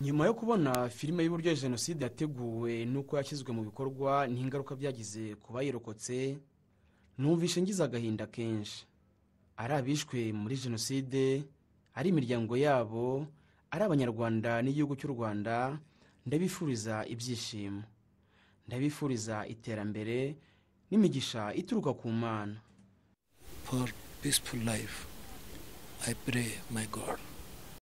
nyuma yo kubona filime y'uburyo jenoside yateguwe n'uko yashyizwe mu bikorwa n'ingaruka byagize ku bayirokotse numvishe ngize agahinda kenshi ari abishwe muri jenoside ari imiryango yabo ari abanyarwanda n'igihugu cy'u rwanda ndabifuriza ibyishimo ndabifuriza iterambere n'imigisha ituruka ku mana for peaceful life i pray my god